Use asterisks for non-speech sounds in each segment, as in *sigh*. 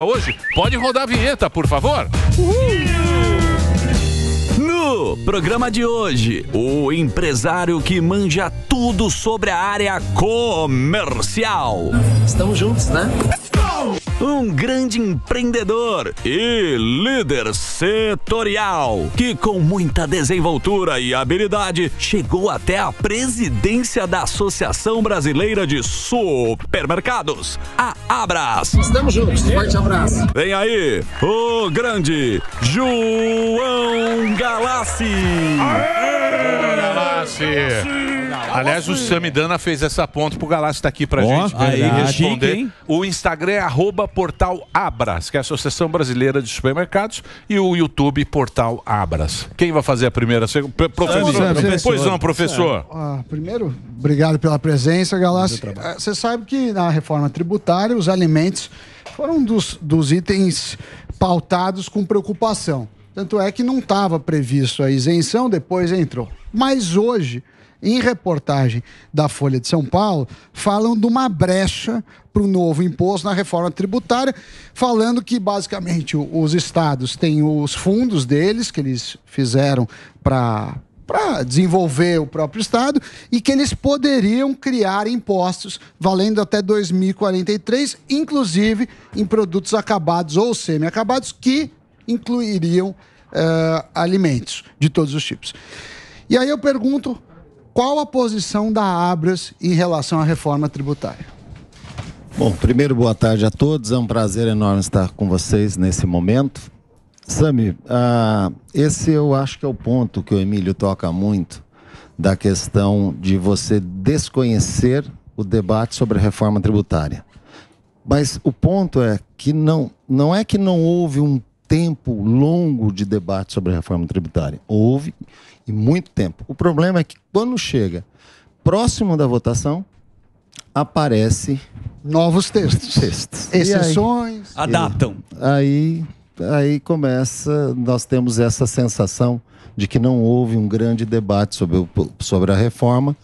hoje. Pode rodar a vinheta, por favor. No programa de hoje, o empresário que manja tudo sobre a área comercial. Estamos juntos, né? Let's go! um grande empreendedor e líder setorial, que com muita desenvoltura e habilidade chegou até a presidência da Associação Brasileira de Supermercados, a Abras. Estamos juntos, forte abraço. Vem aí, o grande João Galassi. Galassi. Aliás, o Samidana fez essa ponte pro Galassi estar tá aqui pra oh, gente aí, é responder. Chique, o Instagram é arroba portal Abras, que é a Associação Brasileira de Supermercados, e o YouTube Portal Abras. Quem vai fazer a primeira? Professor, pois não, professor. É. Ah, primeiro, obrigado pela presença, Galassi. É, você sabe que na reforma tributária, os alimentos foram um dos, dos itens pautados com preocupação. Tanto é que não estava previsto a isenção, depois entrou. Mas hoje, em reportagem da Folha de São Paulo, falam de uma brecha para o novo imposto na reforma tributária, falando que basicamente os estados têm os fundos deles que eles fizeram para para desenvolver o próprio estado e que eles poderiam criar impostos valendo até 2043, inclusive em produtos acabados ou semi-acabados que incluiriam uh, alimentos de todos os tipos. E aí eu pergunto qual a posição da Abras em relação à reforma tributária? Bom, primeiro, boa tarde a todos. É um prazer enorme estar com vocês nesse momento. Sami, uh, esse eu acho que é o ponto que o Emílio toca muito da questão de você desconhecer o debate sobre a reforma tributária. Mas o ponto é que não, não é que não houve um tempo longo de debate sobre a reforma tributária. Houve, e muito tempo. O problema é que quando chega próximo da votação, aparece novos textos, textos. exceções, adaptam. Aí, aí começa, nós temos essa sensação de que não houve um grande debate sobre, o, sobre a reforma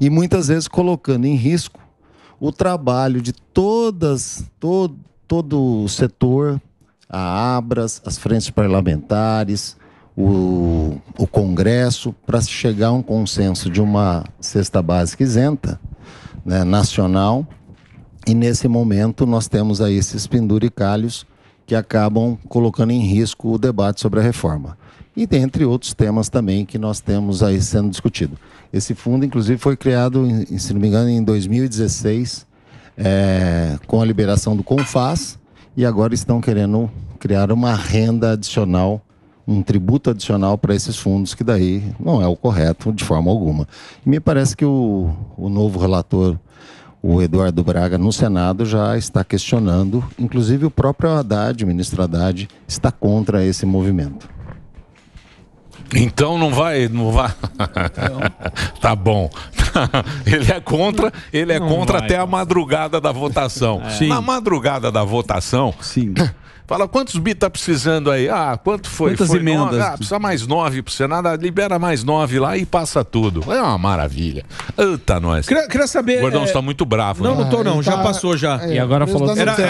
e muitas vezes colocando em risco o trabalho de todas todo todo o setor, a Abras, as frentes parlamentares, o, o Congresso para se chegar a um consenso de uma cesta básica isenta, né, nacional, e nesse momento nós temos aí esses penduricalhos que acabam colocando em risco o debate sobre a reforma. E dentre outros temas também que nós temos aí sendo discutido. Esse fundo, inclusive, foi criado, se não me engano, em 2016, é, eh, com a liberação do CONFAS, e agora estão querendo criar uma renda adicional um tributo adicional para esses fundos, que daí não é o correto de forma alguma. E me parece que o, o novo relator, o Eduardo Braga, no Senado já está questionando, inclusive o próprio Haddad, o ministro Haddad, está contra esse movimento. Então não vai, não vai. *laughs* tá bom. *laughs* ele é contra, ele é não contra vai, até a madrugada da votação. É. Na madrugada da votação, Sim. *laughs* Fala quantos bi tá precisando aí? Ah, quanto foi? Quantas foi emendas? Nove? Ah, precisa mais nove pro Senado, libera mais nove lá e passa tudo. É uma maravilha. Eita, nós. Queria, queria saber. O Gordão é, está é... muito bravo. Não, né? não tô não, já tá... passou já. É, e agora falou tá que era, era,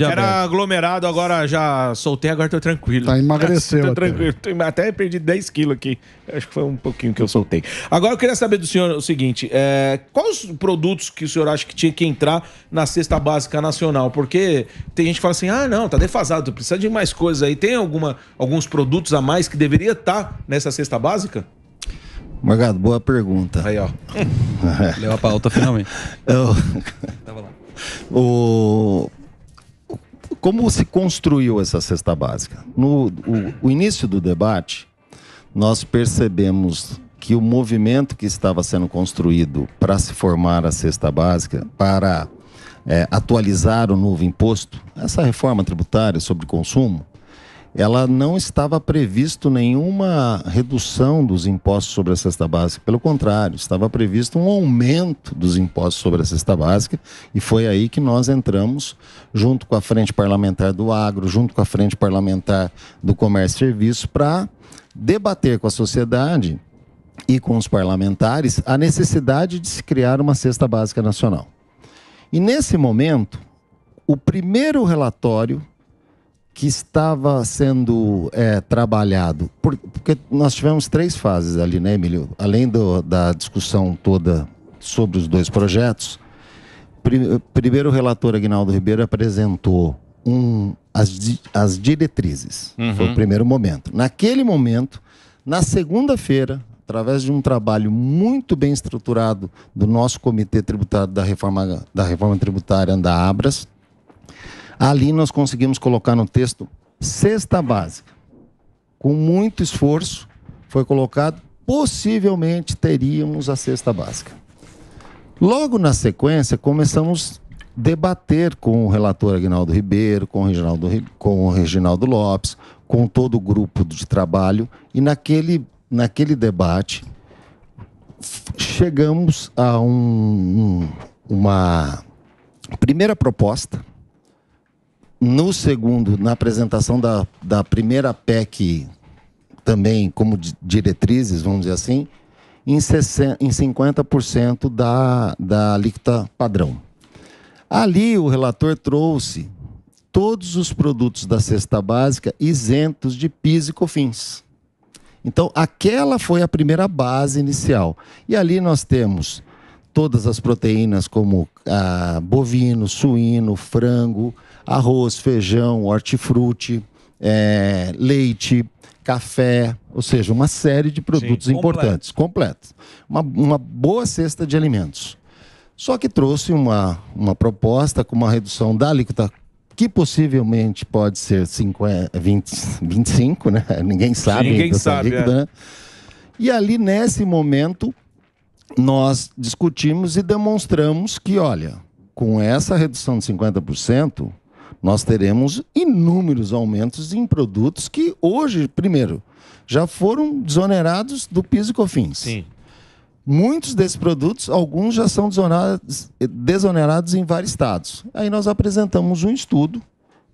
era, era aglomerado, agora já soltei, agora tô tranquilo. Tá *laughs* emagreceu. tô até. tranquilo, até perdi 10 quilos aqui. Acho que foi um pouquinho que eu soltei. Agora eu queria saber do senhor o seguinte: é, quais produtos que o senhor acha que tinha que entrar na cesta básica nacional? Porque tem gente que fala assim: ah, não, tá defasado, precisa de mais coisas aí. Tem alguma, alguns produtos a mais que deveria estar tá nessa cesta básica? Margado, boa pergunta. Aí, ó. *laughs* Leu a pauta finalmente. *laughs* Eu... Tava lá. O como se construiu essa cesta básica? No o, o início do debate, nós percebemos que o movimento que estava sendo construído para se formar a cesta básica, para é, atualizar o novo imposto, essa reforma tributária sobre consumo, ela não estava previsto nenhuma redução dos impostos sobre a cesta básica. Pelo contrário, estava previsto um aumento dos impostos sobre a cesta básica e foi aí que nós entramos, junto com a Frente Parlamentar do Agro, junto com a Frente Parlamentar do Comércio e Serviço, para debater com a sociedade e com os parlamentares a necessidade de se criar uma cesta básica nacional. E nesse momento, o primeiro relatório que estava sendo é, trabalhado? porque nós tivemos três fases ali, né, Emílio? Além do, da discussão toda sobre os dois projetos, primeiro o relator Agnaldo Ribeiro apresentou um, as, as diretrizes. Uhum. Foi o uhum. primeiro momento. Naquele momento, na segunda-feira, através de um trabalho muito bem estruturado do nosso Comitê Tributário da Reforma, da Reforma Tributária da Abras, Ali nós conseguimos colocar no texto cesta básica. Com muito esforço foi colocado, possivelmente teríamos a cesta básica. Logo na sequência, começamos a debater com o relator Agnaldo Ribeiro, com o Reginaldo, com o Reginaldo Lopes, com todo o grupo de trabalho, e naquele, naquele debate chegamos a um, um, uma primeira proposta no segundo, na apresentação da, da primeira PEC, também como diretrizes, vamos dizer assim, em, 60, em 50% da, da alíquota padrão. Ali o relator trouxe todos os produtos da cesta básica isentos de PIS e COFINS. Então, aquela foi a primeira base inicial. E ali nós temos todas as proteínas, como ah, bovino, suíno, frango, arroz, feijão, hortifruti, é, leite, café, ou seja, uma série de produtos Sim, completo. importantes, completos. Uma, uma boa cesta de alimentos. Só que trouxe uma, uma proposta com uma redução da alíquota que possivelmente pode ser 50, 20, 25, né? *laughs* Ninguém sabe. Ninguém é sabe. Alíquota, é. né? E ali, nesse momento, nós discutimos e demonstramos que, olha, com essa redução de 50%, nós teremos inúmeros aumentos em produtos que hoje, primeiro, já foram desonerados do PIS e COFINS. Sim. Muitos desses produtos, alguns já são desonerados, desonerados em vários estados. Aí nós apresentamos um estudo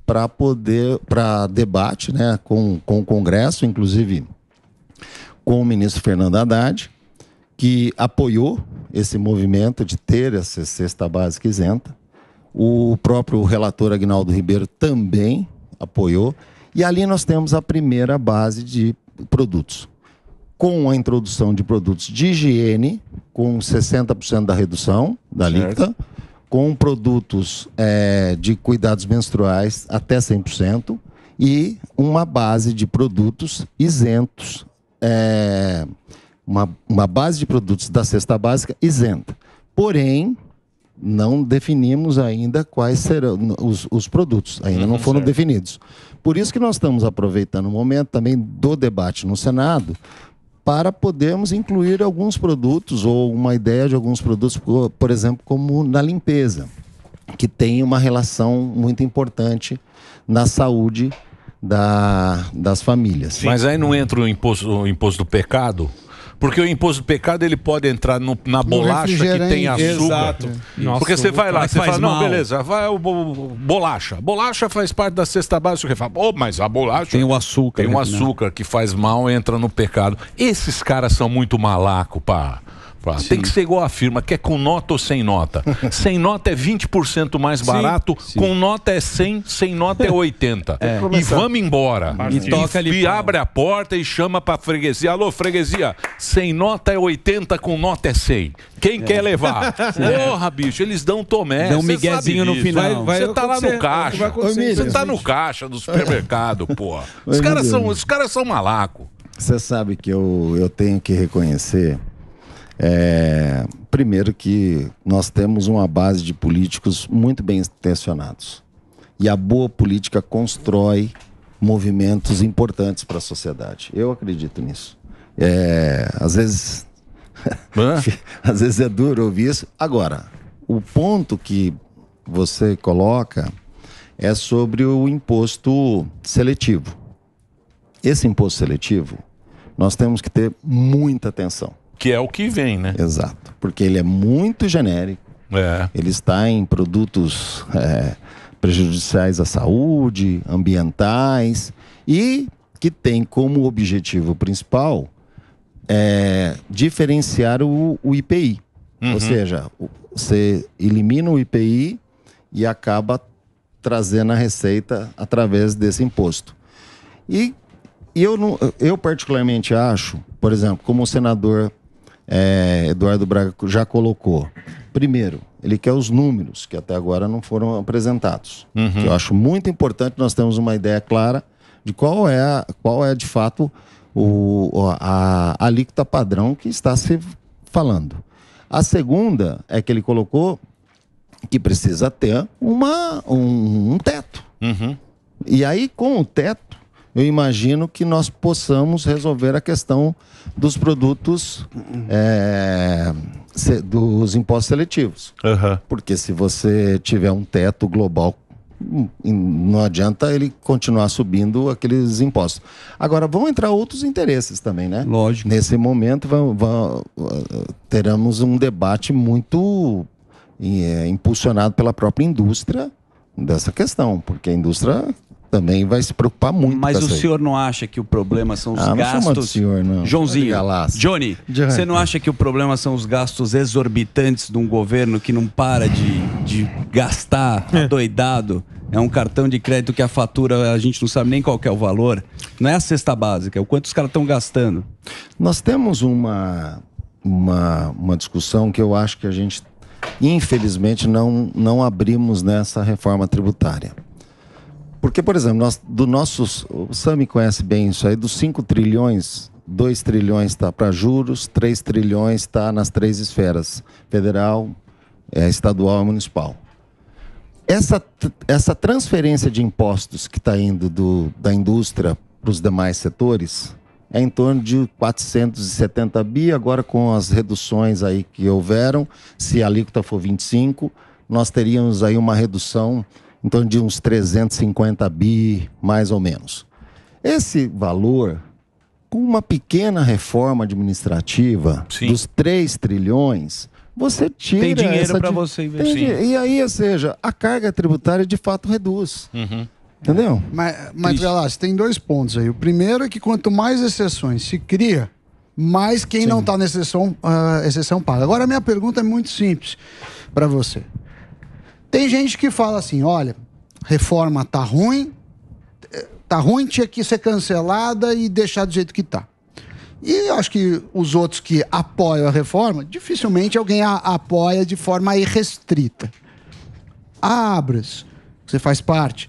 para poder para debate, né, com, com o Congresso, inclusive com o ministro Fernando Haddad, que apoiou esse movimento de ter essa cesta básica isenta. O próprio relator Agnaldo Ribeiro também apoiou. E ali nós temos a primeira base de produtos. Com a introdução de produtos de higiene, com 60% da redução da alíquota, com produtos é, de cuidados menstruais até 100%, e uma base de produtos isentos, é, uma, uma base de produtos da cesta básica isenta. Porém, não definimos ainda quais serão os, os produtos, ainda não uhum, foram certo. definidos. Por isso que nós estamos aproveitando o momento também do debate no Senado para podermos incluir alguns produtos ou uma ideia de alguns produtos, por exemplo, como na limpeza, que tem uma relação muito importante na saúde da, das famílias. Sim. Mas aí não entra o imposto, o imposto do pecado? Porque o imposto do pecado ele pode entrar no, na bolacha que tem açúcar. Exato. Nossa, Porque você vai lá, você fala, mal. não, beleza, vai o, bolacha. Bolacha faz parte da cesta básica. Você fala, oh, mas a bolacha. Tem o açúcar. Tem o né? açúcar que faz mal, entra no pecado. Esses caras são muito malacos pá. Ah, tem que ser igual a firma, que é com nota ou sem nota. *laughs* sem nota é 20% mais barato, sim, sim. com nota é 100, sem nota é 80. *laughs* É. E vamos embora. E, e toca ali. E abre a porta e chama pra freguesia. Alô, freguesia, sem nota é 80, com nota é 100. Quem é. quer levar? *laughs* Porra, bicho, eles dão tomé. Dá um miguezinho no final. Você tá lá no caixa. Você tá no caixa do supermercado, porra. Os caras são, os caras são malaco. Você sabe que eu, eu tenho que reconhecer é, primeiro que nós temos uma base de políticos muito bem intencionados. E a boa política constrói movimentos importantes para a sociedade. Eu acredito nisso. É, às vezes. *laughs* às vezes é duro ouvir isso. Agora, o ponto que você coloca é sobre o imposto seletivo. Esse imposto seletivo, nós temos que ter muita atenção. Que é o que vem, né? Exato. Porque ele é muito genérico. É. Ele está em produtos é, prejudiciais à saúde, ambientais e que tem como objetivo principal é, diferenciar o, o IPI. Uhum. Ou seja, você elimina o IPI e acaba trazendo a receita através desse imposto. E, e eu, eu particularmente acho, por exemplo, como senador é, Eduardo Braga já colocou. Primeiro, ele quer os números, que até agora não foram apresentados. Uhum. eu acho muito importante nós termos uma ideia clara de qual é, a, qual é de fato o, a, a alíquota padrão que está se falando. A segunda é que ele colocou que precisa ter uma, um, um teto. Uhum. E aí, com o teto, eu imagino que nós possamos resolver a questão dos produtos uhum. é, dos impostos seletivos. Uhum. Porque se você tiver um teto global, hum, não adianta ele continuar subindo aqueles impostos. Agora, vão entrar outros interesses também, né? Lógico. Nesse momento, vão, vão, uh, teremos um debate muito é, impulsionado pela própria indústria dessa questão, porque a indústria também vai se preocupar muito Mas com o senhor não acha que o problema são os ah, gastos? Não do senhor, não. Joãozinho, Johnny, Johnny, você não acha que o problema são os gastos exorbitantes de um governo que não para de, de gastar é. doidado? É um cartão de crédito que a fatura a gente não sabe nem qual é o valor. Não é a cesta básica, é o quanto os caras estão gastando. Nós temos uma, uma, uma discussão que eu acho que a gente, infelizmente, não, não abrimos nessa reforma tributária porque, por exemplo, nós, do nossos, o Sami conhece bem isso aí, dos 5 trilhões, 2 trilhões está para juros, 3 trilhões está nas três esferas, federal, é, estadual e municipal. Essa, essa transferência de impostos que está indo do, da indústria para os demais setores é em torno de 470 bi, agora com as reduções aí que houveram, se a alíquota for 25, nós teríamos aí uma redução em torno de uns 350 bi, mais ou menos. Esse valor, com uma pequena reforma administrativa Sim. dos 3 trilhões, você tira. Tem dinheiro para você investir. E aí, ou seja, a carga tributária de fato reduz. Uhum. Entendeu? É. Mas, mas Velas, tem dois pontos aí. O primeiro é que quanto mais exceções se cria, mais quem Sim. não está na exceção, uh, exceção paga. Agora, a minha pergunta é muito simples para você. Tem gente que fala assim: olha, reforma tá ruim, tá ruim, tinha que ser cancelada e deixar do jeito que tá. E eu acho que os outros que apoiam a reforma, dificilmente alguém a apoia de forma irrestrita. A Abras, que você faz parte,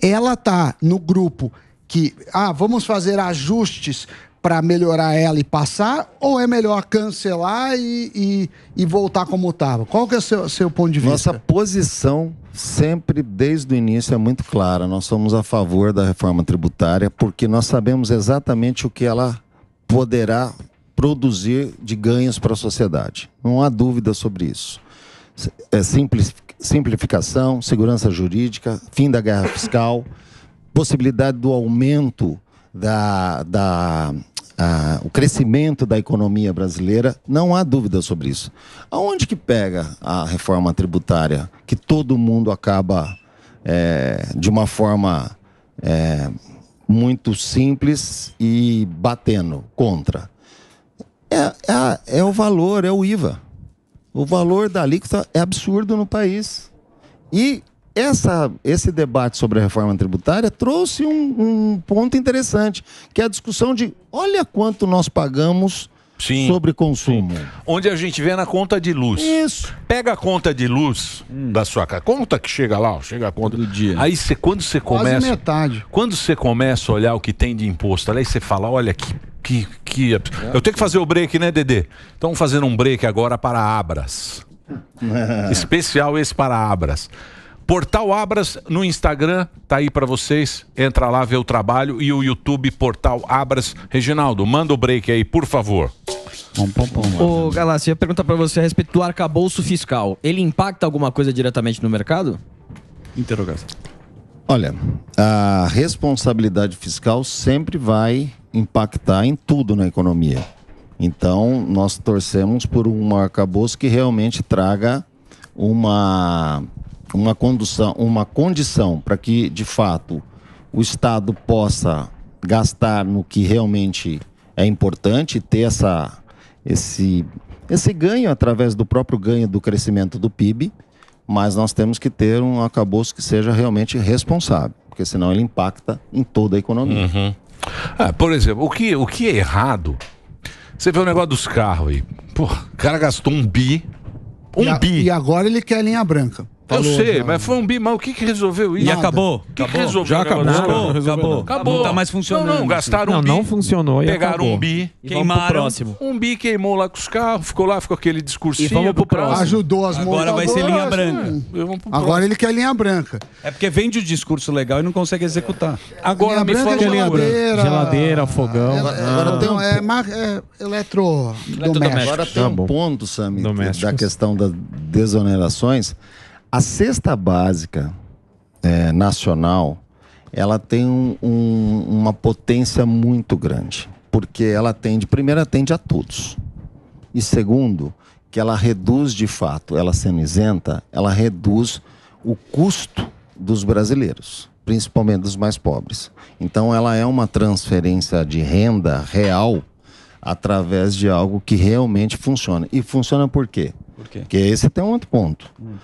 ela tá no grupo que, ah, vamos fazer ajustes para melhorar ela e passar? Ou é melhor cancelar e, e, e voltar como estava? Qual que é o seu, seu ponto de vista? Nossa posição sempre, desde o início, é muito clara. Nós somos a favor da reforma tributária porque nós sabemos exatamente o que ela poderá produzir de ganhos para a sociedade. Não há dúvida sobre isso. É simplificação, segurança jurídica, fim da guerra fiscal, possibilidade do aumento da, da a, o crescimento da economia brasileira, não há dúvida sobre isso. Aonde que pega a reforma tributária que todo mundo acaba é, de uma forma é, muito simples e batendo contra? É, é, é o valor, é o IVA. O valor da alíquota é absurdo no país. E essa, esse debate sobre a reforma tributária trouxe um, um ponto interessante, que é a discussão de olha quanto nós pagamos Sim. sobre consumo. Sim. Onde a gente vê é na conta de luz. Isso. Pega a conta de luz hum. da sua casa. Conta que chega lá, chega a conta. Do dia. Né? Aí cê, quando você começa. Quase metade. Quando você começa a olhar o que tem de imposto, aí você fala: olha que. que, que... É Eu tenho que fazer o break, né, Dedê? Estamos então, fazendo um break agora para Abras. *laughs* Especial esse para Abras. Portal Abras no Instagram, tá aí para vocês. Entra lá, vê o trabalho e o YouTube Portal Abras. Reginaldo, manda o break aí, por favor. Pom, pom, Ô, ia perguntar para você a respeito do arcabouço fiscal. Ele impacta alguma coisa diretamente no mercado? Interrogação. Olha, a responsabilidade fiscal sempre vai impactar em tudo na economia. Então, nós torcemos por um arcabouço que realmente traga uma uma condução, uma condição para que de fato o Estado possa gastar no que realmente é importante, ter essa, esse, esse ganho através do próprio ganho do crescimento do PIB, mas nós temos que ter um acabouço que seja realmente responsável, porque senão ele impacta em toda a economia. Uhum. Ah, por exemplo, o que, o que é errado? Você vê o negócio dos carros aí. Pô, o cara gastou um bi. Um e a, bi. E agora ele quer linha branca eu sei, mas foi um bi, Mal o que, que resolveu isso? E acabou. O que, que resolveu? Já acabou. Acabou. acabou. Acabou. Não tá mais funcionando. Não, não, gastaram não, um bi. Não, funcionou Pegaram acabou. um bi, queimaram. Próximo. Um bi queimou lá com os carros, ficou lá, ficou aquele discursinho. E vamos pro próximo. Ajudou as Agora vai ser linha branca. Agora ele quer linha branca. É porque vende o discurso legal e não consegue executar. Agora me fala linha é branca. Geladeira, fogão. Agora tem um... É tá eletro... Agora tem um ponto, Sami, da questão das desonerações a cesta básica é, nacional, ela tem um, um, uma potência muito grande, porque ela atende, primeiro, atende a todos. E segundo, que ela reduz de fato, ela sendo isenta, ela reduz o custo dos brasileiros, principalmente dos mais pobres. Então, ela é uma transferência de renda real através de algo que realmente funciona. E funciona por quê? Por quê? Porque esse tem um outro ponto. Hum.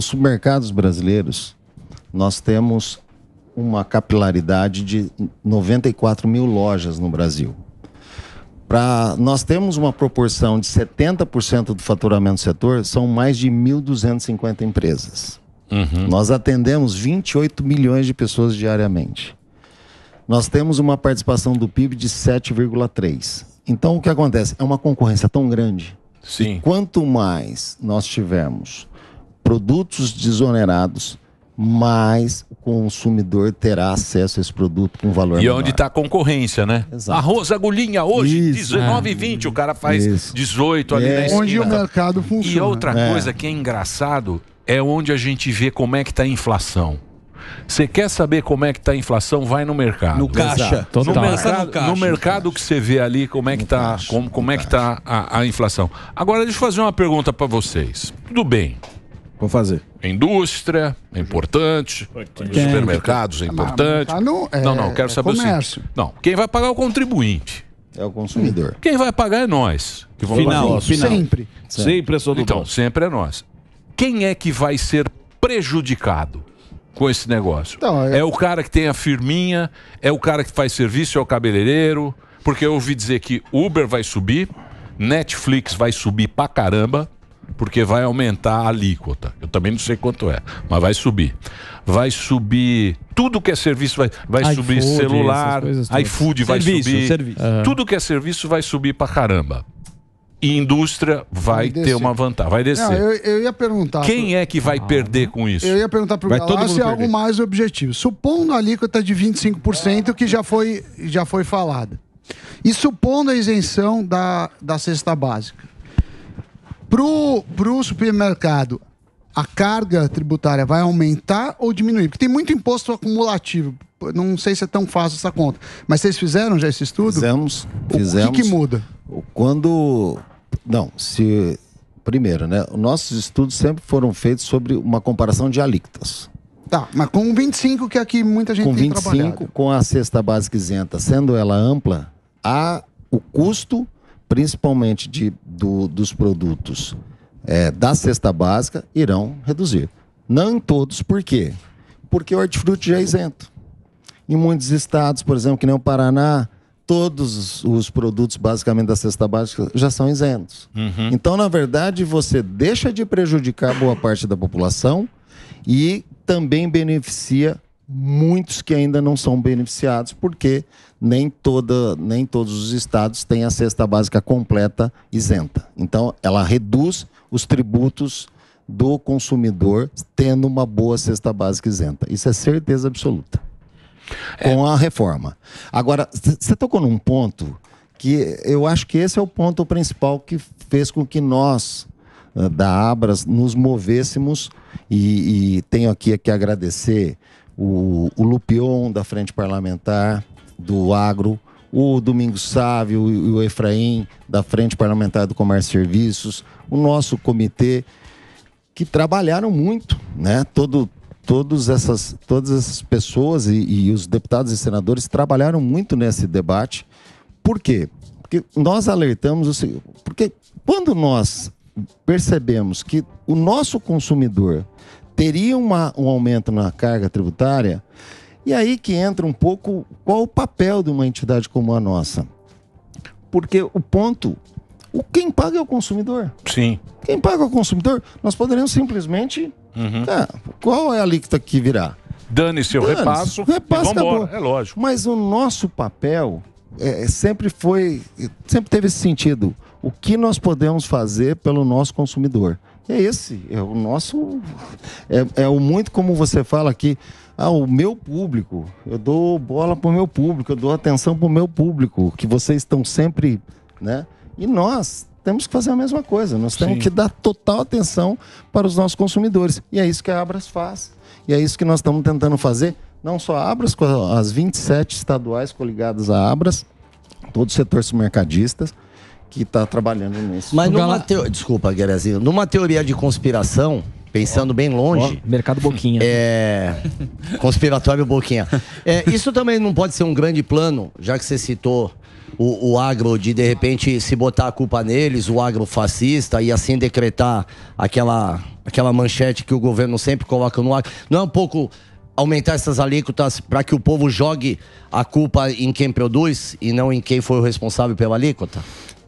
Os supermercados brasileiros, nós temos uma capilaridade de 94 mil lojas no Brasil. Pra, nós temos uma proporção de 70% do faturamento do setor, são mais de 1.250 empresas. Uhum. Nós atendemos 28 milhões de pessoas diariamente. Nós temos uma participação do PIB de 7,3%. Então, o que acontece? É uma concorrência tão grande. Sim. quanto mais nós tivermos produtos desonerados, mais o consumidor terá acesso a esse produto com valor E menor. onde está a concorrência, né? Exato. Arroz agulhinha hoje, R$19,20, é. o cara faz Isso. 18 ali é. na esquina. Onde o mercado funciona. E outra é. coisa que é engraçado é onde a gente vê como é que está a inflação. Você quer saber como é que está a inflação? Vai no mercado. No caixa. No mercado, no, caixa, no mercado que você vê ali como é que está como, como é que tá a, a inflação. Agora, deixa eu fazer uma pergunta para vocês. Tudo bem, Vou fazer. É indústria, é importante. Tem. Supermercados, é ah, importante. Não, é, não, não, quero é saber comércio. o seguinte. Não, quem vai pagar é o contribuinte. É o consumidor. Quem vai pagar é nós. Que vamos final, pagar. final. Sempre. Sempre, sempre é Então, bom. sempre é nós. Quem é que vai ser prejudicado? com esse negócio? Então, eu... É-, é o cara que tem a firminha, é o cara que faz serviço, é o cabeleireiro, porque eu ouvi dizer que Uber vai subir, Netflix vai subir pra caramba porque vai aumentar a alíquota. Eu também não sei quanto é, mas vai subir. Vai subir tudo que é serviço, vai, vai subir celular, iFood vai serviço, subir. Serviço. Uhum. Tudo que é serviço vai subir pra caramba. E indústria vai, vai ter uma vantagem, vai descer. Não, eu, eu, ia perguntar. Quem pro... é que vai ah, perder com isso? Eu ia perguntar para o Galassi algo mais objetivo. Supondo a alíquota de 25% que já foi, já foi falada. E supondo a isenção da, da cesta básica. Pro, pro supermercado, a carga tributária vai aumentar ou diminuir? Porque tem muito imposto acumulativo. Não sei se é tão fácil essa conta. Mas vocês fizeram já esse estudo? Fizemos. O que, que muda? Quando. Não, se. Primeiro, né? Nossos estudos sempre foram feitos sobre uma comparação de alíquotas. Tá, mas com 25, que aqui é muita gente com tem 25, trabalhado. Com a cesta básica isenta, sendo ela ampla, há o custo principalmente de, do, dos produtos é, da cesta básica, irão reduzir. Não em todos, por quê? Porque o hortifruti já é isento. Em muitos estados, por exemplo, que nem o Paraná, todos os produtos basicamente da cesta básica já são isentos. Uhum. Então, na verdade, você deixa de prejudicar boa parte da população e também beneficia muitos que ainda não são beneficiados, porque nem, toda, nem todos os estados têm a cesta básica completa isenta. Então, ela reduz os tributos do consumidor tendo uma boa cesta básica isenta. Isso é certeza absoluta. É. Com a reforma. Agora, você tocou num ponto que eu acho que esse é o ponto principal que fez com que nós, eh, da Abras, nos movêssemos e, e tenho aqui que agradecer o, o Lupion da Frente Parlamentar do Agro, o Domingos Sávio e o Efraim da Frente Parlamentar do Comércio e Serviços, o nosso comitê, que trabalharam muito, né? Todo, todos essas, todas essas pessoas e, e os deputados e senadores trabalharam muito nesse debate. Por quê? Porque nós alertamos o seguinte, porque quando nós percebemos que o nosso consumidor teria uma, um aumento na carga tributária. E aí que entra um pouco qual o papel de uma entidade como a nossa. Porque o ponto, o quem paga é o consumidor. Sim. Quem paga é o consumidor. Nós poderíamos simplesmente, uhum. ah, qual é a alíquota que virá? Dane-se o Dane repasso. Repasso acabou. É lógico. Mas o nosso papel é, é, sempre foi, sempre teve esse sentido. O que nós podemos fazer pelo nosso consumidor? É esse, é o nosso. É, é o muito como você fala aqui. Ah, o meu público. Eu dou bola para o meu público, eu dou atenção para o meu público, que vocês estão sempre. né? E nós temos que fazer a mesma coisa. Nós temos Sim. que dar total atenção para os nossos consumidores. E é isso que a Abras faz. E é isso que nós estamos tentando fazer. Não só a Abras, com as 27 estaduais coligadas à Abras, todo o setor mercadistas que está trabalhando nisso. Mas numa teo... desculpa, Guerezinho, numa teoria de conspiração, pensando oh. bem longe, oh. mercado boquinha. É *laughs* conspiratório boquinha. É, isso também não pode ser um grande plano, já que você citou o, o, agro de de repente se botar a culpa neles, o agro fascista e assim decretar aquela aquela manchete que o governo sempre coloca no ar. Não é um pouco aumentar essas alíquotas para que o povo jogue a culpa em quem produz e não em quem foi o responsável pela alíquota?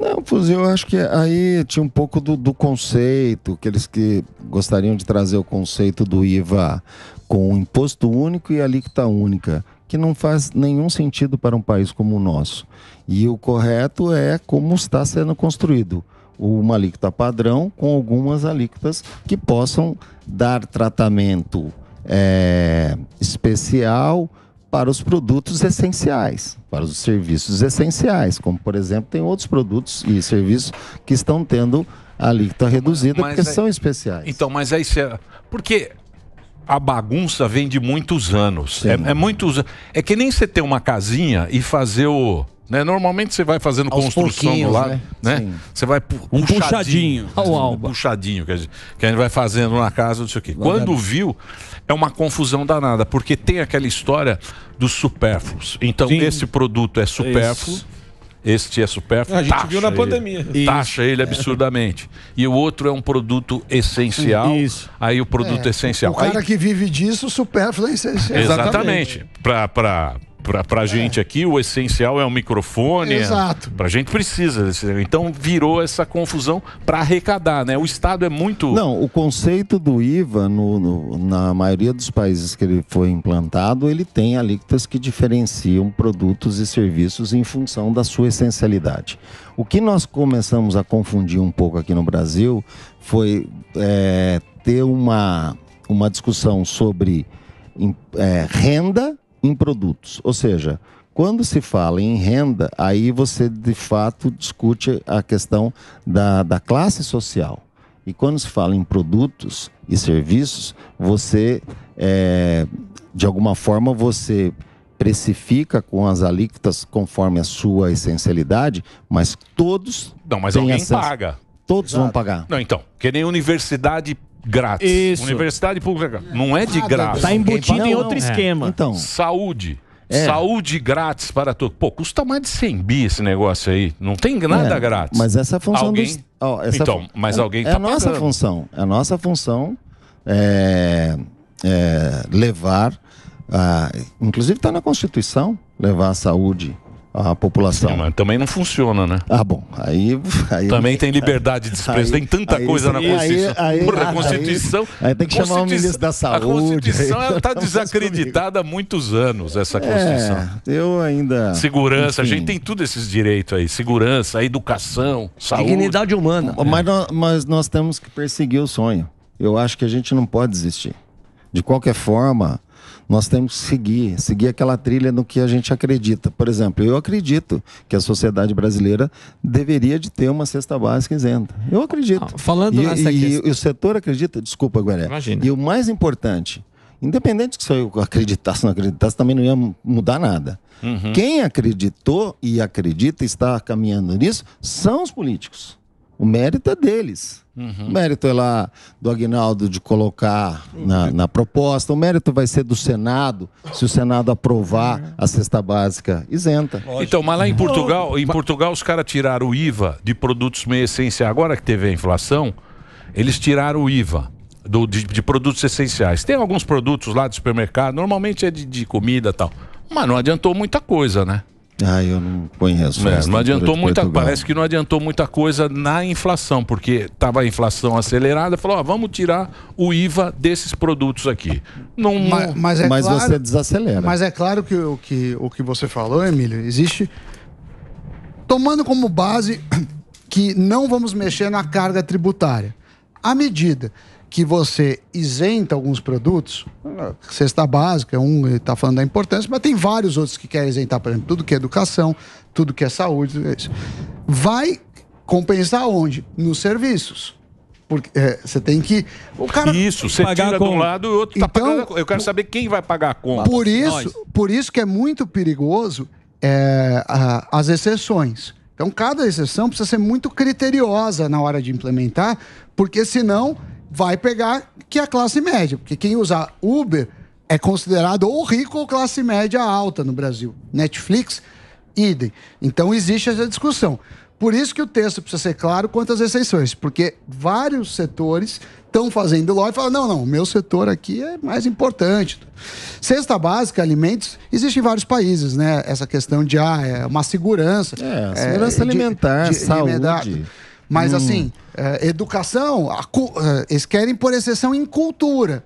Não, fuzil, eu acho que aí tinha um pouco do, do conceito, aqueles que gostariam de trazer o conceito do IVA com imposto único e alíquota única, que não faz nenhum sentido para um país como o nosso. E o correto é como está sendo construído uma alíquota padrão com algumas alíquotas que possam dar tratamento é, especial para os produtos essenciais, para os serviços essenciais, como por exemplo tem outros produtos e serviços que estão tendo a alíquota reduzida mas, porque aí, é- são especiais. Então, mas aí você, porque a bagunça vem de muitos anos. É, é, muitos, é que nem você ter uma casinha e fazer o né? Normalmente você vai fazendo Aos construção lá, né? né? Você vai pu um puxadinho, puxadinho, ao alba. puxadinho que a, gente, que a gente vai fazendo na casa, não sei o quê. Quando viu, é uma confusão danada, porque tem aquela história dos supérfluos. Então, Sim. esse produto é supérfluo. Este é supérfluo. A gente taxa viu na ele, pandemia. Taxa ele é. absurdamente. E o outro é um produto essencial. Isso. Aí o produto é, é essencial. O cara aí... que vive disso, supérfluo é essencial. Exatamente. Exatamente. Para para a é. gente aqui, o essencial é o microfone. Exato. a gente precisa. Então virou essa confusão para arrecadar, né? O Estado é muito. Não, o conceito do IVA, no, no, na maioria dos países que ele foi implantado, ele tem alíquotas que diferenciam produtos e serviços em função da sua essencialidade. O que nós começamos a confundir um pouco aqui no Brasil foi é, ter uma, uma discussão sobre é, renda em produtos. Ou seja, quando se fala em renda, aí você de fato discute a questão da, da classe social. E quando se fala em produtos e serviços, você, é, de alguma forma, você precifica com as alíquotas conforme a sua essencialidade, mas todos. Não, mas alguém acesso. paga. Todos Exato. vão pagar. Não, então. Que nem universidade grátis. Isso. Universidade pública. Não é de grátis. Está embutido não, em outro não, é. esquema. É. Então. Saúde. É. Saúde grátis para todos. Pô, custa mais de 100 bi esse negócio aí. Não tem nada é, grátis. Mas essa função alguém... dos... Oh, então, mas é, alguém é, tá a nossa pagando. função. É a nossa função é, levar... A... Inclusive está na Constituição, levar a saúde a população. Sim, mas também não funciona, né? Ah, bom. Aí, *laughs* aí também tem liberdade de expressão. Tem tanta aí, coisa na Constituição. Aí, aí, Porra, a Constituição. Aí, tem que chamar o ministro da Saúde. A Constituição está *laughs* desacreditada há muitos anos, essa Constituição. É, eu ainda. Segurança, Enfim. a gente tem tudo esses direitos aí: segurança, educação, saúde. Dignidade humana. Mas, é. nós, mas nós temos que perseguir o sonho. Eu acho que a gente não pode desistir. De qualquer forma nós temos que seguir, seguir aquela trilha no que a gente acredita. Por exemplo, eu acredito que a sociedade brasileira deveria de ter uma cesta básica isenta. Eu acredito. Ah, falando e, nessa e, questão... e o setor acredita, desculpa, Guaré. Imagina. E o mais importante, independente que se eu acreditasse ou não acreditasse, também não ia mudar nada. Uhum. Quem acreditou e acredita está caminhando nisso são os políticos. O mérito é deles. Uhum. O mérito é lá do Agnaldo de colocar uhum. na, na, proposta. O mérito vai ser do Senado, se o Senado aprovar uhum. a cesta básica isenta. Então, mas lá em Portugal, em Portugal os caras tiraram o IVA de produtos meio essenciais. Agora que teve a inflação, eles tiraram o IVA. Do, de, de, produtos essenciais. Tem alguns produtos lá de supermercado, normalmente é de, de comida tal. Mas não adiantou muita coisa, né? Ah, eu não conheço. É, não adiantou muita, parece que não adiantou muita coisa na inflação, porque estava a inflação acelerada, falou, ó, vamos tirar o IVA desses produtos aqui. Não, mas, é mas, é mas claro, você desacelera. Mas é claro que o que, o que você falou, Emílio, existe tomando como base *clears throat* que não vamos mexer na carga tributária. À medida que você isenta alguns produtos, cesta básica, um está falando da importância, mas tem vários outros que querem isentar, por exemplo, tudo que é educação, tudo que é saúde, é isso. Vai compensar onde? Nos serviços. Porque é, você tem que. O cara isso, você tira de um lado e o outro está então, pagando. Eu quero saber quem vai pagar a conta. Por isso, por isso que é muito perigoso é, a, as exceções. Então, cada exceção precisa ser muito criteriosa na hora de implementar, porque senão vai pegar que é a classe média, porque quem usa Uber é considerado ou rico ou classe média alta no Brasil. Netflix, idem. Então existe essa discussão. Por isso que o texto precisa ser claro quanto às exceções, porque vários setores estão fazendo lobby e falam: não, não, o meu setor aqui é mais importante. Cesta básica, alimentos, existe em vários países, né? Essa questão de ah, é uma segurança. É, segurança é, alimentar, de, de, saúde. Mas, hum. assim, é, educação, a, é, eles querem por exceção em cultura.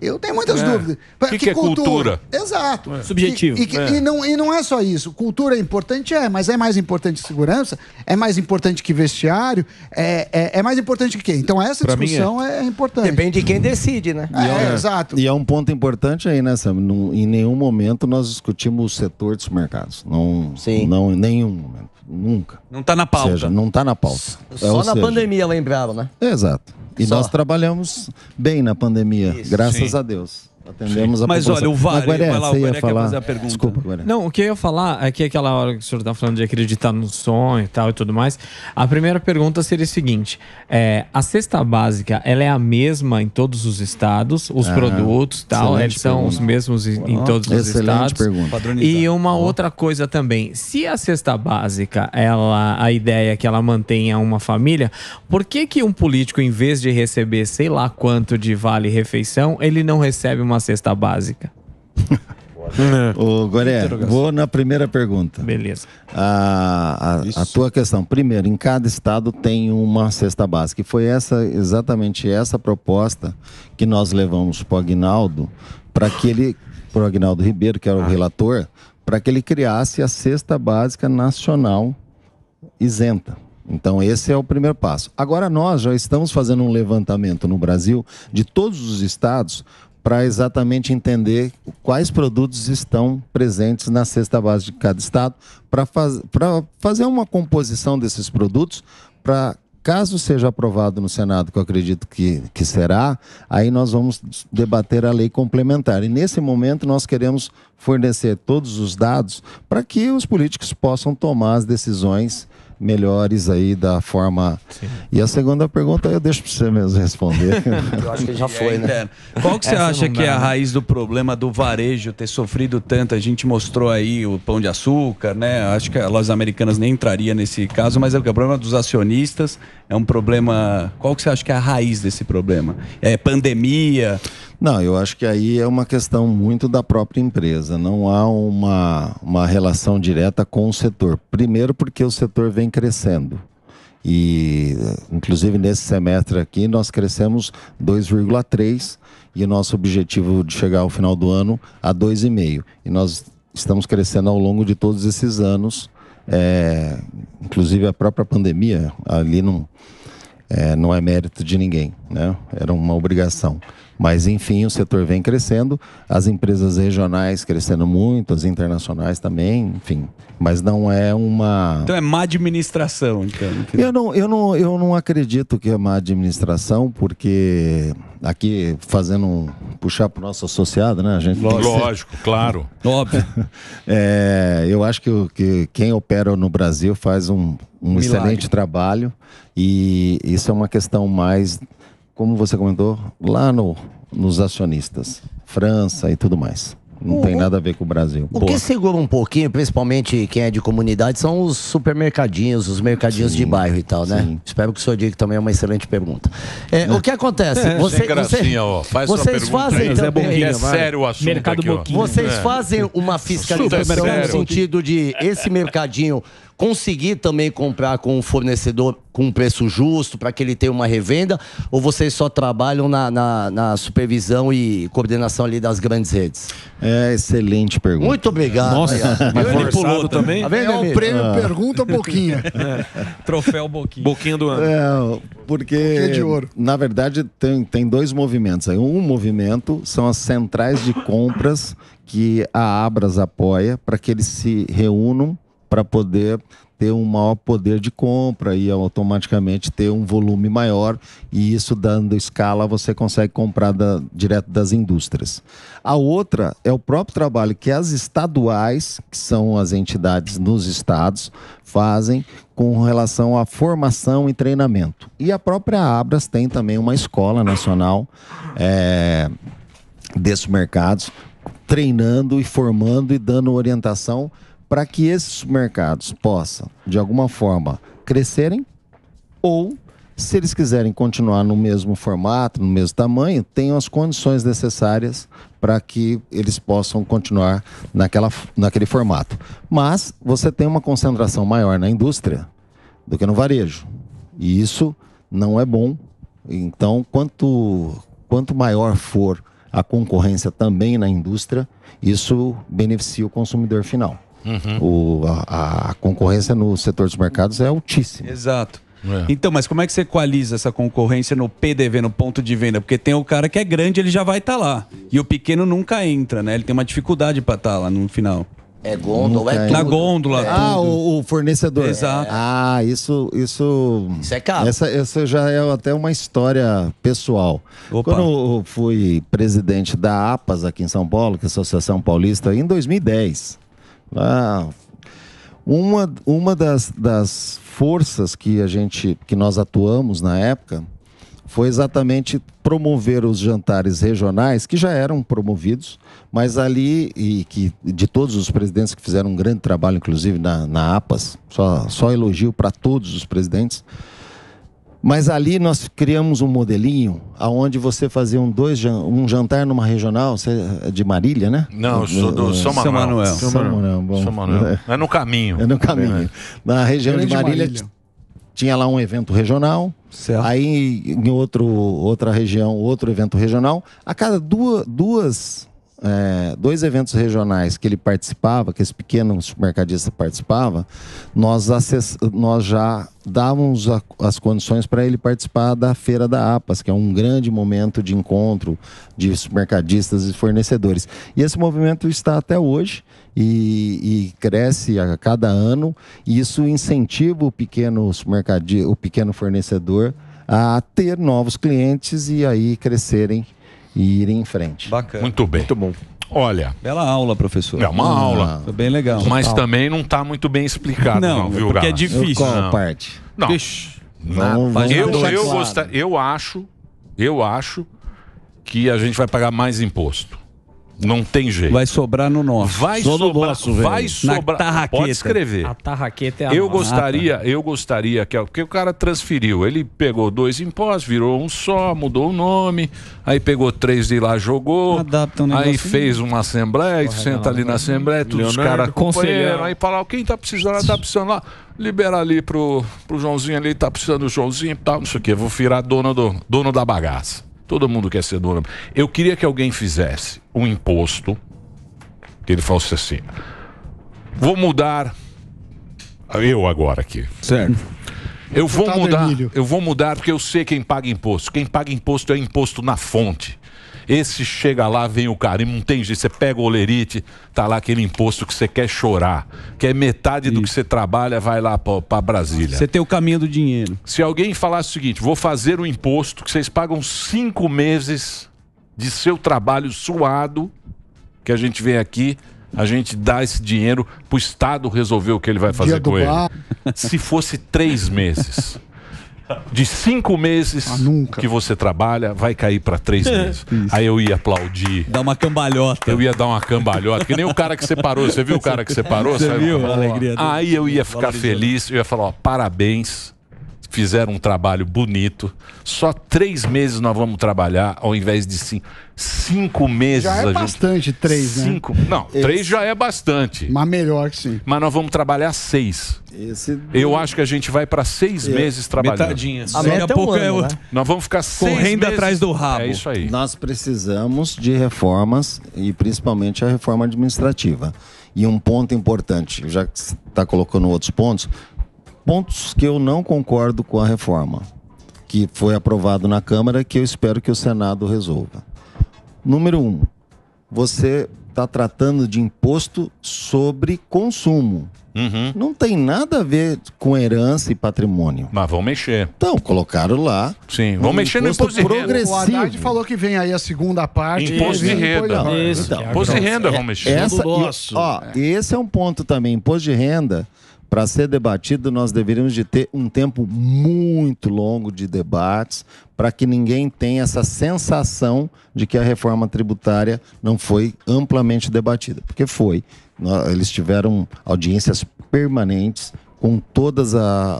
Eu tenho muitas é. dúvidas. O que, que, é cultura? cultura? Exato. É. Subjetivo. E, e, é. e, não, e não é só isso. Cultura é importante, é, mas é mais importante que segurança, é mais importante que vestiário, é, é, é mais importante que quê? Então essa pra é. discussão é, é. importante. Depende de quem decide, né? É, exato. E é um ponto importante aí, né, Sam? em nenhum momento nós discutimos o setor dos mercados. Não, Sim. Não, em nenhum momento. Nunca. Não está na pauta. Ou seja, não está na pauta. Só na seja, pandemia lembraram, né? Exato. E Só. nós trabalhamos bem na pandemia, Isso, graças sim. a Deus. Atendemos Sim. a Mas população. olha, o VAR, Guaré, vai lá, o Guaré falar... fazer a pergunta. Desculpa, Guaré. Não, o que eu ia falar é que aquela hora que o senhor está falando de acreditar no sonho e tal e tudo mais, a primeira pergunta seria o seguinte, é, a cesta básica, ela é a mesma em todos os estados, os ah, produtos tal, eles são os mesmos em, em todos excelente os estados. Pergunta. E uma outra coisa também, se a cesta básica, ela, a ideia é que ela mantenha uma família, por que que um político, em vez de receber sei lá quanto de vale-refeição, ele não recebe uma uma cesta básica? *laughs* Ô, Goré, vou na primeira pergunta. Beleza. A, a, a, tua questão. Primeiro, em cada estado tem uma cesta básica. E foi essa, exatamente essa proposta que nós levamos para o Agnaldo, para que ele, para o Agnaldo Ribeiro, que era o ah. relator, para que ele criasse a cesta básica nacional isenta. Então, esse é o primeiro passo. Agora, nós já estamos fazendo um levantamento no Brasil de todos os estados para exatamente entender quais produtos estão presentes na cesta base de cada estado, para faz, fazer uma composição desses produtos, para caso seja aprovado no Senado, que eu acredito que, que será, aí nós vamos debater a lei complementar. E nesse momento nós queremos fornecer todos os dados para que os políticos possam tomar as decisões melhores aí da forma. Sim. E a segunda pergunta eu deixo para você mesmo responder. *laughs* eu acho que já é, foi, né? É Qual que você Essa acha que é a né? raiz do problema do varejo ter sofrido tanto? A gente mostrou aí o pão de açúcar, né? Acho que a lojas americanas nem entraria nesse caso, mas é o problema dos acionistas é um problema. Qual que você acha que é a raiz desse problema? É pandemia? Não, eu acho que aí é uma questão muito da própria empresa. Não há uma, uma relação direta com o setor. Primeiro, porque o setor vem crescendo. E, inclusive, nesse semestre aqui, nós crescemos 2,3% e o nosso objetivo de chegar ao final do ano a 2,5%. E nós estamos crescendo ao longo de todos esses anos, é, inclusive a própria pandemia, ali não, é, não é mérito de ninguém, né? era uma obrigação. Mas, enfim, o setor vem crescendo, as empresas regionais crescendo muito, as internacionais também, enfim. Mas não é uma. Então é má administração, então. Eu não, eu não, eu não acredito que é má administração, porque aqui fazendo um, puxar para o nosso associado, né? A gente Lógico, ser... claro. *laughs* Óbvio. é, eu acho que, que quem opera no Brasil faz um, um excelente trabalho e isso é uma questão mais como você comentou, lá no, nos acionistas, França e tudo mais. Não o, tem nada a ver com o Brasil. O Boa. que segura um pouquinho, principalmente quem é de comunidade, são os supermercadinhos, os mercadinhos sim, de bairro e tal, né? Espero que o senhor diga que também é uma excelente pergunta. É, né? o que acontece? É, você, gracinha, você, ó. Faz vocês fazem aí, também, Boquinha, é sério o assunto Mercado aqui, Vocês é. fazem uma fiscalização no sentido de esse mercadinho conseguir também comprar com um fornecedor com um preço justo para que ele tenha uma revenda? Ou vocês só trabalham na, na, na supervisão e coordenação ali das grandes redes? É, excelente pergunta. Muito obrigado. Nossa, mas ele pulou também. Tá vendo, é o prêmio ah. Pergunta Boquinha. *laughs* É, troféu Boquinha. Boquinha do ano. É, porque, de ouro. na verdade, tem, tem dois movimentos aí. Um movimento são as centrais de compras que a Abras apoia para que eles se reúnam para poder ter um maior poder de compra e automaticamente ter um volume maior e isso dando escala você consegue comprar da, direto das indústrias. A outra é o próprio trabalho que as estaduais, que são as entidades nos estados, fazem com relação à formação e treinamento. E a própria Abras tem também uma escola nacional é, desses mercados treinando e formando e dando orientação para que esses mercados possam, de alguma forma, crescerem ou se eles quiserem continuar no mesmo formato, no mesmo tamanho, tenham as condições necessárias para que eles possam continuar naquela, naquele formato. Mas você tem uma concentração maior na indústria do que no varejo. E isso não é bom. Então, quanto, quanto maior for a concorrência também na indústria, isso beneficia o consumidor final. Uhum. O, a, a, concorrência no setor dos mercados é altíssima. Exato. É. Então, mas como é que você equaliza essa concorrência no PDV, no ponto de venda? Porque tem o cara que é grande, ele já vai estar tá lá. E o pequeno nunca entra, né? Ele tem uma dificuldade para estar tá lá no final. É gôndola, é tudo. Na gôndola. É. Ah, o, o, fornecedor. Exato. É. Ah, isso, isso. Isso é caro. Essa, essa já é até uma história pessoal. Opa. Quando eu fui presidente da APAS aqui em São Paulo, que é a Associação Paulista, em 2010. Ah, uma, uma das, das forças que a gente que nós atuamos na época foi exatamente promover os jantares regionais que já eram promovidos, mas ali e que de todos os presidentes que fizeram um grande trabalho, inclusive na, na APAS, só, só elogio para todos os presidentes. Mas ali nós criamos um modelinho aonde você fazia um, dois, um jantar numa regional, você é de Marília, né? Não, eu sou do é, é. São Manuel. São Manuel. São Manuel. Bom, São Manuel. É. é no caminho. É no caminho. É. Na região de Marília, de Marília, tinha lá um evento regional. Certo. Aí em outro, outra região, outro evento regional. A cada duas, duas é, dois eventos regionais que ele participava, que esse pequeno supermercadista participava, nós, acess, nós já dávamos a, as condições para ele participar da Feira da APAS, que é um grande momento de encontro de supermercadistas e fornecedores. E esse movimento está até hoje e, e cresce a cada ano, e isso incentiva o pequeno o pequeno fornecedor a ter novos clientes e aí crescerem e ir em frente. Bacana. Muito bem. Muito bom. Olha. Bela aula, professor. É uma aula. Foi bem legal. Mas Total. também não está muito bem explicado, não, não viu, é Porque é difícil. Qual não. parte? Não. não. não. eu, eu, claro. Gostar, eu acho, eu acho que a gente vai pagar mais imposto. Não tem jeito. Vai sobrar no nosso. Vai Só sobrar. No nosso, vai sobrar. Tarraqueta. Pode escrever. A tarraqueta é a Eu gostaria, eu gostaria que porque o cara transferiu, ele pegou dois impostos, virou um só, mudou o nome, aí pegou três de lá, jogou, Adapta um aí fez uma assembleia, senta ali na assembleia, todos Leonardo, os caras conselheiro, aí falaram: quem tá precisando, tá precisando lá, libera ali pro, pro Joãozinho ali, tá precisando do Joãozinho e tal, não sei o quê, vou virar dono do dono da bagaça. Todo mundo quer ser dono. Eu queria que alguém fizesse um imposto que ele fosse assim. Vou mudar eu agora aqui. Certo. Eu vou mudar, eu vou mudar porque eu sei quem paga imposto. Quem paga imposto é imposto na fonte. Esse chega lá, vem o e não tem jeito. Você pega o olerite, tá lá aquele imposto que você quer chorar, que é metade Isso. do que você trabalha, vai lá para Brasília. Você tem o caminho do dinheiro. Se alguém falasse o seguinte, vou fazer um imposto que vocês pagam cinco meses de seu trabalho suado, que a gente vem aqui, a gente dá esse dinheiro para o Estado resolver o que ele vai fazer Dia com ele. Se fosse três meses de cinco meses ah, que você trabalha vai cair para três é. meses. Isso. Aí eu ia aplaudir. Dar uma cambalhota. Eu ia dar uma cambalhota. Que nem o cara que separou. Você viu o cara que separou? Você viu? Aí eu ia ficar feliz. Eu ia falar, ó, parabéns fizeram um trabalho bonito. Só três meses nós vamos trabalhar, ao invés de cinco. Cinco meses. Já é bastante, três, né? cinco... né? Não, Esse... três já é bastante. Mas melhor que sim. Mas nós vamos trabalhar seis. Esse... Eu acho que a gente vai para seis é. meses trabalhando. Metadinha. A Daqui a é pouco é ano, é outro. Né? Nós vamos ficar seis Correndo meses... atrás do rabo. É isso aí. Nós precisamos de reformas e principalmente a reforma administrativa. E um ponto importante, já que você está colocando outros pontos, pontos que eu não concordo com a reforma, que foi aprovado na Câmara, que eu espero que o Senado resolva. Número um, você está tratando de imposto sobre consumo. Uhum. Não tem nada a ver com herança e patrimônio. Mas vão mexer. Então, colocaram lá. Sim, vão um mexer no imposto de progressivo. renda. O Haddad falou que vem aí a segunda parte. Imposto então, de renda. imposto de renda vão mexer. Essa, e, ó, é. Esse é um ponto também. Imposto de renda para ser debatido, nós deveríamos de ter um tempo muito longo de debates para que ninguém tenha essa sensação de que a reforma tributária não foi amplamente debatida, porque foi. Eles tiveram audiências permanentes com todas a,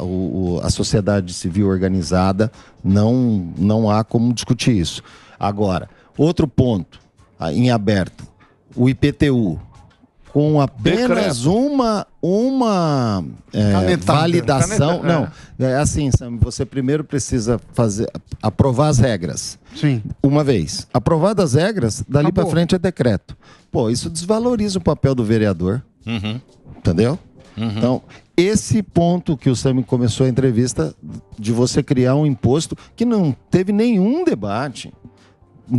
a sociedade civil organizada, não, não há como discutir isso. Agora, outro ponto em aberto, o IPTU com apenas Decreto. uma uma é, validação. Canetada. Não, é. é assim, Sam, você primeiro precisa fazer aprovar as regras. Sim. Uma vez. Aprovadas as regras, dali para frente é decreto. Pô, isso desvaloriza o papel do vereador. Uhum. Entendeu? Uhum. Então, esse ponto que o Sam começou a entrevista de você criar um imposto que não teve nenhum debate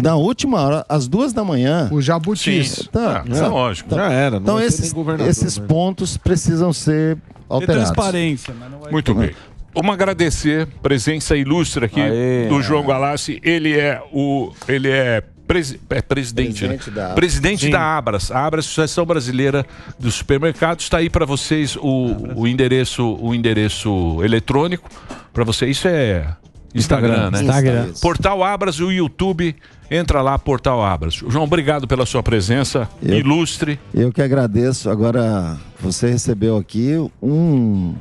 na última hora, às duas da manhã. O jabutis. Tá, é, é, lógico. Tá. Já era. então esses, esses né? pontos precisam ser alterados. Tem transparência. Mas não Muito bem. Vamos agradecer presença ilustre aqui Aê, do João Galassi. Ele é o ele é Presi é presidente, né? presidente né? da Abras. Presidente da Abras, a Abras Associação Brasileira dos Supermercados. Está aí para vocês o, o endereço, o endereço eletrônico para vocês Isso é Instagram, Instagram né? Instagram. Portal Abras e o YouTube. Entra lá, Portal Abras. João, obrigado pela sua presença eu, ilustre. Eu que agradeço. Agora, você recebeu aqui um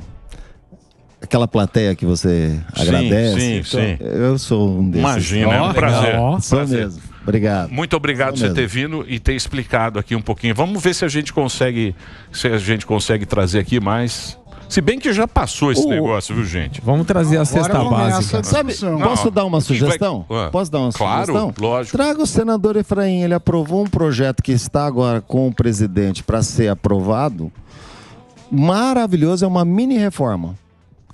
aquela plateia que você sim, agradece. Sim, então, sim. Eu sou um desses. Imagina, oh, é um legal. prazer. sou prazer. mesmo. Obrigado. Muito obrigado por você ter vindo e ter explicado aqui um pouquinho. Vamos ver se a gente consegue, se a gente consegue trazer aqui mais se bem que já passou esse o... negócio, viu, gente? Vamos trazer a cesta básica. Sabe, posso dar uma sugestão? Vai... Ah, posso dar uma claro, sugestão? lógico. Traga o senador Efraim, ele aprovou um projeto que está agora com o presidente para ser aprovado. Maravilhoso, é uma mini reforma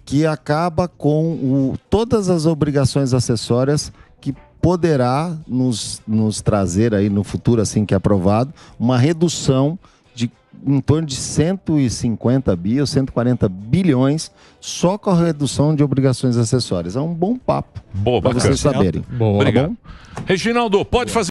que acaba com o, todas as obrigações acessórias que poderá nos, nos trazer aí no futuro, assim que é aprovado, uma redução em torno de 150 bi ou 140 bilhões só com a redução de obrigações acessórias. É um bom papo para vocês saberem. Boa. Tá Obrigado. Tá Reginaldo, pode Boa. fazer